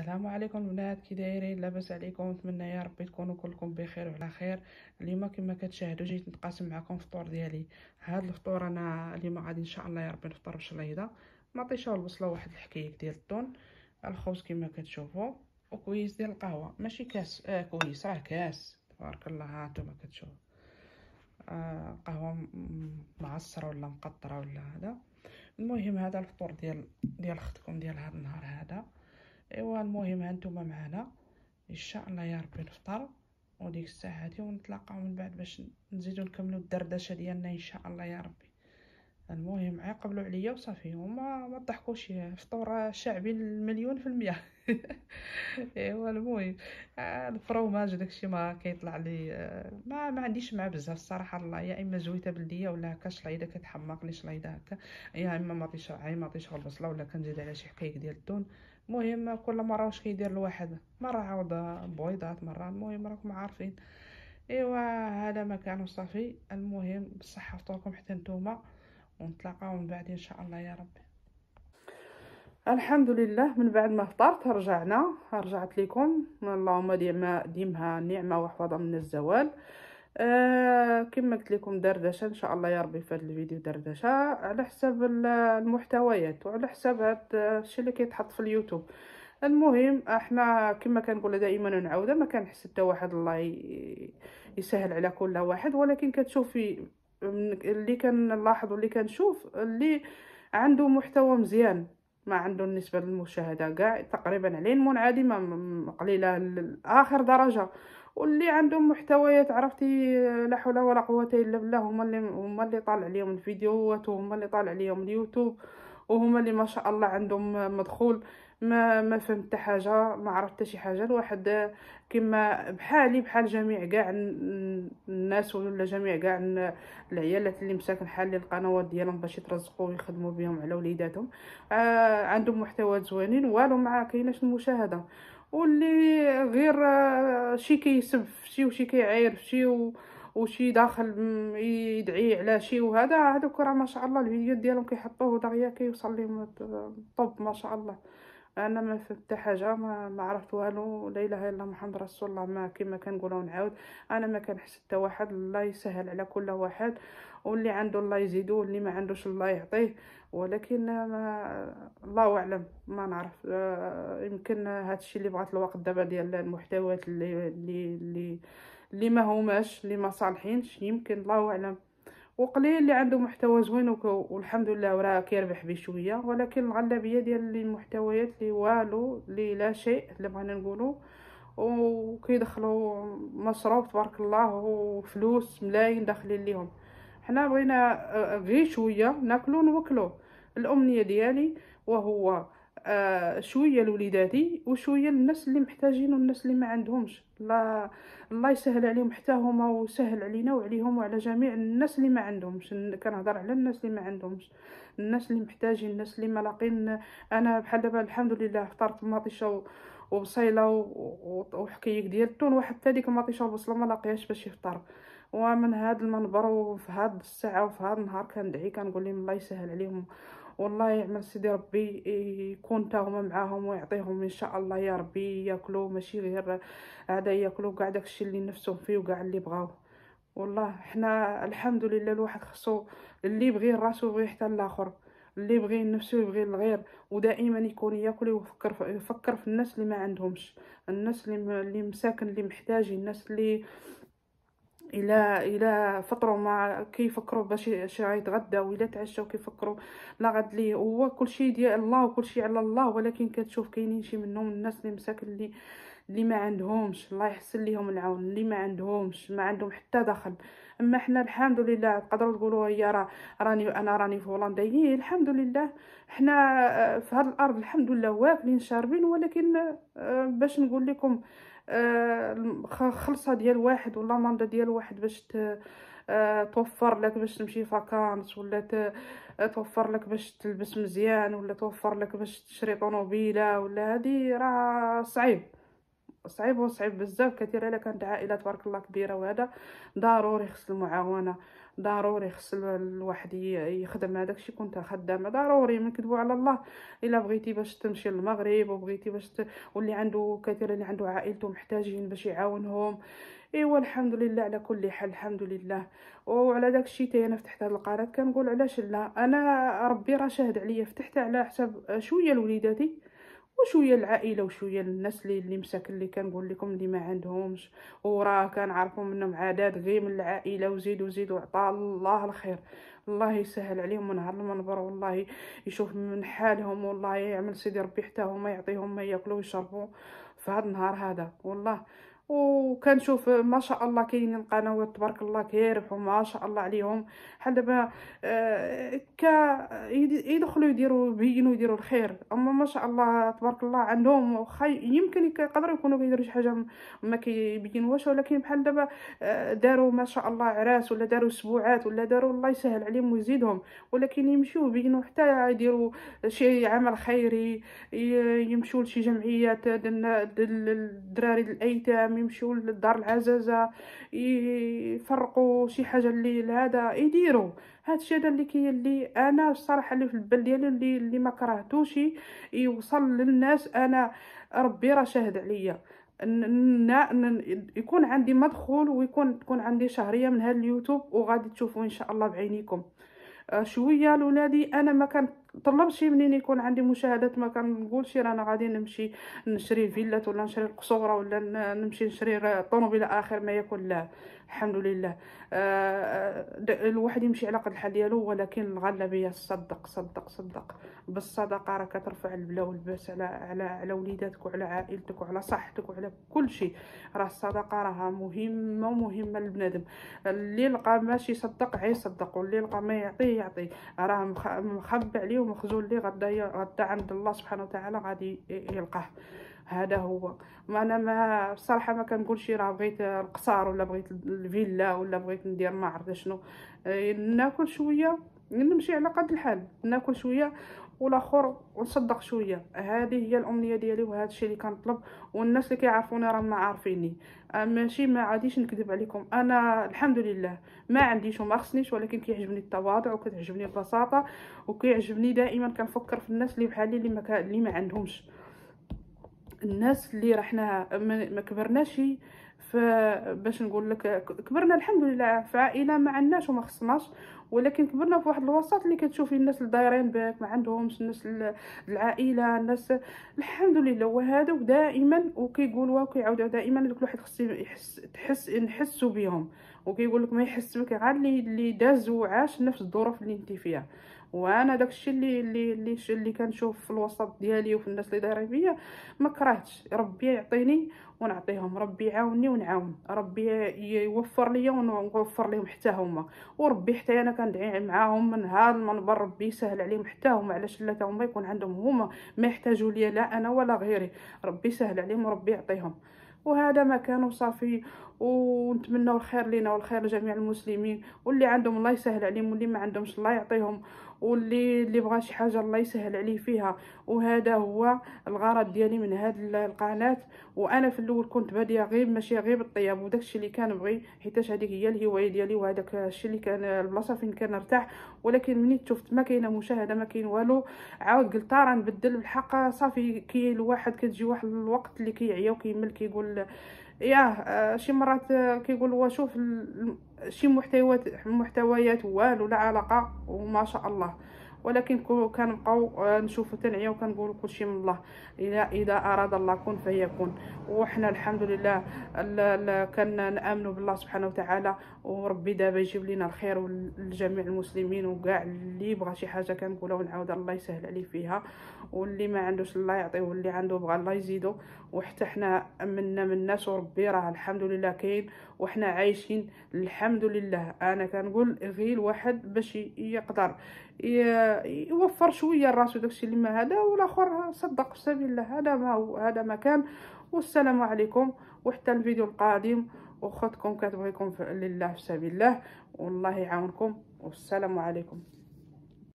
السلام عليكم البنات كي دايرين لاباس عليكم نتمنى يا ربي تكونوا كلكم بخير وعلى خير اليوم كما كتشاهدوا جيت نتقاسم معكم الفطور ديالي هاد الفطور انا اليوم غادي ان شاء الله يا ربي نفطر بشلايضه مطيشه والبصله واحد الحكايه ديال الطون الخبز كما كتشوفوا وكويس ديال القهوه ماشي كاس آه كويس راه كاس تبارك الله ها انتما كتشوفوا آه قهوه معصره ولا مقطره ولا هذا المهم هذا الفطور ديال ديال اختكم ديال هذا النهار هذا ايوا المهم هانتوما معانا ان شاء الله يا ربي نفطر وديك الساعه هادي ونتلاقاو من بعد باش نزيدو نكملو الدردشه ديالنا ان شاء الله يا ربي المهم عاقبلو عليا وصافي وما ما تضحكوش فطور شعبي المليون في المية ايوا المهم الفروماج داكشي ما كيطلع لي ما ما عنديش مع بزاف الصراحه الله يا اما زويته بلديه ولا هكا شلايده كتحمق لي شلايده هكا يا اما ما طيش عاي ما طيش البصله ولا كنزيد على شي حكايك ديال الدون المهم كل مره واش كيدير الواحد مره عاود بويضات مره المهم راكم عارفين ايوا هذا ما صافي المهم بالصحه فطوركم حتى نتوما ونتلاقاو من بعد ان شاء الله يا ربي الحمد لله من بعد ما فطرت رجعنا رجعت لكم اللهم ديما ديمها نعمه وحفظه من الزوال آه كما قلت لكم دردشه ان شاء الله يا ربي في هذا الفيديو دردشه على حساب المحتويات وعلى حساب هذا الشيء اللي كيتحط في اليوتيوب المهم احنا كما كنقول دائما نعاوده ما كنحس حتى واحد الله يسهل على كل واحد ولكن كتشوفي اللي كنلاحظ واللي كنشوف اللي عنده محتوى مزيان ما عنده النسبه للمشاهده كاع تقريبا عليه المنعدمه قليله لاخر درجه واللي عندهم محتويات عرفتي لا حول ولا قوه الا بالله هما اللي هما اللي طالع ليهم الفيديوهات وهما اللي طالع ليهم اليوتيوب وهما اللي ما شاء الله عندهم مدخول ما ما فهمت حاجه ما عرفت شي حاجه الواحد كما بحالي بحال جميع كاع الناس ولا جميع كاع العيالات اللي مساكن حالي القنوات ديالهم باش يترزقوا ويخدموا بهم على وليداتهم آه عندهم محتوى زوينين والو ما كايناش المشاهده واللي غير شي كيسب في شي وشي كيعاير في شي وشي داخل يدعي على شي وهذا هذوك راه ما شاء الله الفيديوهات ديالهم كيحطوه دغيا كيوصل لهم الطب ما شاء الله انا ما فهمت حاجه ما, ما عرفت والو لا اله الا محمد رسول الله ما كما كنقولوا نعاود انا ما كنحس حتى واحد الله يسهل على كل واحد واللي عنده الله يزيده واللي ما عندوش الله يعطيه ولكن ما الله اعلم ما نعرف آه، يمكن هذا الشيء اللي بغات الوقت دابا ديال المحتويات اللي اللي اللي ما هماش اللي ما صالحينش يمكن الله اعلم وقليل اللي عنده محتوى زوين والحمد لله وراه كيربح به شويه ولكن الغالبيه ديال المحتويات اللي والو اللي لا شيء اللي بغينا نقولوا وكيدخلوا مصروف تبارك الله وفلوس ملايين داخلين ليهم حنا بغينا آه، غير شويه ناكلو نوكلو الامنيه ديالي وهو آه شويه لوليداتي وشويه للناس اللي محتاجين والناس اللي ما عندهمش الله الله يسهل عليهم حتى هما وسهل علينا وعليهم وعلى جميع الناس اللي ما عندهمش كنهضر على الناس اللي ما عندهمش الناس اللي محتاجين الناس اللي ما لاقين انا بحال دابا الحمد لله فطرت مطيشه وبصيله وحكيك ديال التون واحد حتى ديك المطيشه والبصله ما لاقيهاش باش يفطر ومن هذا المنبر وفي هذا الساعه وفي هذا النهار كندعي كنقول لهم الله يسهل عليهم والله يعمل سيدي ربي يكون تا هما معاهم ويعطيهم ان شاء الله يا ربي ياكلوا ماشي غير هذا ياكلوا كاع داكشي اللي نفسهم فيه وكاع اللي بغاو والله حنا الحمد لله الواحد خصو اللي يبغي راسو يبغي حتى الاخر اللي يبغي نفسه يبغي الغير ودائما يكون ياكل ويفكر يفكر في الناس اللي ما عندهمش الناس اللي اللي مساكن اللي محتاجين الناس اللي الى الى فطروا مع كيفكروا باش شي يتغداو الى تعشاو كيفكروا لا غد لي هو كلشي ديال الله وكلشي على الله ولكن كتشوف كاينين شي منهم الناس اللي مساكن اللي اللي ما عندهمش الله يحسن ليهم العون اللي ما عندهمش ما عندهم حتى دخل اما حنا الحمد لله تقدروا تقولوا هي راه راني انا راني فولندي إيه، الحمد لله حنا آه، في هذه الارض الحمد لله واكلين شاربين ولكن آه، باش نقول لكم آه، خلصه ديال واحد ولا ماندا ديال واحد باش توفر لك باش تمشي فاكانس ولا توفر لك باش تلبس مزيان ولا توفر لك باش تشري طوموبيله ولا هذه راه صعيب صعيب وصعيب بزاف كثير الا كانت عائله تبارك الله كبيره وهذا ضروري خص المعاونه ضروري خص الواحد يخدم هذاك الشيء كنت خدامه ضروري ما نكذبوا على الله الا بغيتي باش تمشي للمغرب وبغيتي باش ت... واللي عنده كثير اللي عنده عائلته محتاجين باش يعاونهم ايوا الحمد لله على كل حال الحمد لله وعلى داك الشيء انا فتحت هذه القناه كنقول علاش لا انا ربي راه شاهد عليا فتحتها على حساب شويه لوليداتي وشويه العائله وشويه الناس اللي اللي مساكن اللي كنقول لكم اللي ما عندهمش وراه كنعرفوا منهم عادات غير من العائله وزيد وزيد وعطا الله الخير الله يسهل عليهم نهار المنبر والله يشوف من حالهم والله يعمل سيدي ربي حتى هما يعطيهم ما ياكلوا ويشربوا في هذا النهار هذا والله وكنشوف ما شاء الله كاينين القنوات تبارك الله كيربحوا ما شاء الله عليهم بحال دابا ك يدخلوا يديروا يبينوا يديروا الخير اما ما شاء الله تبارك الله عندهم وخا يمكن يقدروا يكونوا كيديروا شي حاجه ما كيبينوهاش ولكن بحال دابا داروا ما شاء الله عراس ولا داروا اسبوعات ولا داروا الله يسهل عليهم ويزيدهم ولكن يمشيو يبينوا حتى يديروا شي عمل خيري يمشيو لشي جمعيات الدراري الايتام يمشيو للدار العزازه يفرقوا شي حاجه اللي لهذا يديروا هادشي هذا اللي كي اللي انا الصراحه اللي في البال ديالي اللي اللي ما كرهتوش يوصل للناس انا ربي راه شاهد عليا يكون عندي مدخول ويكون تكون عندي شهريه من هذا اليوتيوب وغادي تشوفوا ان شاء الله بعينيكم آه، شويه لولادي انا ما كان شي منين يكون عندي مشاهدات ما كنقولش رانا غادي نمشي نشري فيلات ولا نشري قصوره ولا نمشي نشري طوموبيل اخر ما يكون لا الحمد لله آه، آه، الواحد يمشي على قد الحال ديالو ولكن الغالبيه صدق صدق صدق بالصدقه راه كترفع البلا والباس على على على وليداتك وعلى عائلتك وعلى صحتك وعلى كل شيء راه الصدقه راها مهمه ومهمه للبنادم اللي لقى ماشي يصدق عيصدق واللي لقى ما يعطيه يعطي راه مخبي عليه ومخزون لي غدا غدا عند الله سبحانه وتعالى غادي يلقاه هذا هو ما انا ما بصراحه ما كنقولش راه بغيت القصار ولا بغيت الفيلا ولا بغيت ندير ما عرفت شنو إيه، ناكل شويه نمشي على قد الحال ناكل شويه والاخر ونصدق شويه هذه هي الامنيه ديالي وهذا الشيء اللي كنطلب والناس اللي كيعرفوني راهم عارفيني آه، ماشي ما عاديش نكذب عليكم انا الحمد لله ما عنديش وما خصنيش ولكن كيعجبني التواضع وكتعجبني البساطه وكيعجبني دائما كنفكر في الناس اللي بحالي اللي ما اللي ما عندهمش الناس اللي رحنا ما كبرناش باش نقول لك كبرنا الحمد لله في عائله ما عندناش وما خصناش ولكن كبرنا في واحد الوسط اللي كتشوفي الناس اللي دايرين بك ما عندهمش الناس العائله الناس الحمد لله وهذا دائما وكيقولوا وكيعاودوا دائما دوك الواحد خصو يحس تحس نحسوا بهم وكيقول لك ما يحس بك غير اللي اللي داز وعاش نفس الظروف اللي انت فيها وانا داكشي اللي اللي اللي اللي كنشوف في الوسط ديالي وفي الناس اللي دايرين بيا ما كرهتش ربي يعطيني ونعطيهم ربي يعاوني ونعاون ربي يوفر ليا ونوفر لهم حتى هما وربي حتى انا كندعي معاهم من هذا المنبر ربي يسهل عليهم حتى هما علاش لا هما يكون عندهم هما ما يحتاجوا ليا لا انا ولا غيري ربي يسهل عليهم وربي يعطيهم وهذا مكان صافي ونتمنوا الخير لينا والخير لجميع المسلمين واللي عندهم الله يسهل عليهم واللي ما عندهمش الله يعطيهم واللي اللي بغى شي حاجه الله يسهل عليه فيها وهذا هو الغرض ديالي من هاد القناه وانا في الاول كنت باديه غير ماشي غير بالطياب وداكشي اللي كان بغي حيتاش هذيك هي الهوايه ديالي وهذاك الشيء اللي كان البلاصه فين كنرتاح ولكن ملي شفت ما كاينه مشاهده ما كاين والو عاود قلت راه نبدل بالحق صافي كي الواحد كتجي واحد الوقت اللي كيعيا وكيمل كيقول ياه آه، شي مرات هو آه، شوف شي محتويات محتويات والو لا علاقه وما شاء الله ولكن كنبقاو آه، نشوفو تنعيا وكنقولو كلشي من الله الا اذا اراد الله كن فيكون وحنا الحمد لله نامنوا بالله سبحانه وتعالى وربي دابا يجيب لنا الخير لجميع المسلمين وكاع اللي بغى شي حاجه كنقولها ونعاود الله يسهل عليه فيها واللي ما عندوش الله يعطيه واللي عنده بغى الله يزيدو وحتى حنا منا من الناس وربي راه الحمد لله كاين وحنا عايشين الحمد لله انا كنقول غير الواحد باش يقدر يوفر شويه راسو داكشي اللي ما هذا والاخر صدق سبيل الله هذا ما هو هذا ما كان والسلام عليكم وحتى الفيديو القادم وخدكم كتبغيكم لله في سبيل الله والله يعاونكم والسلام عليكم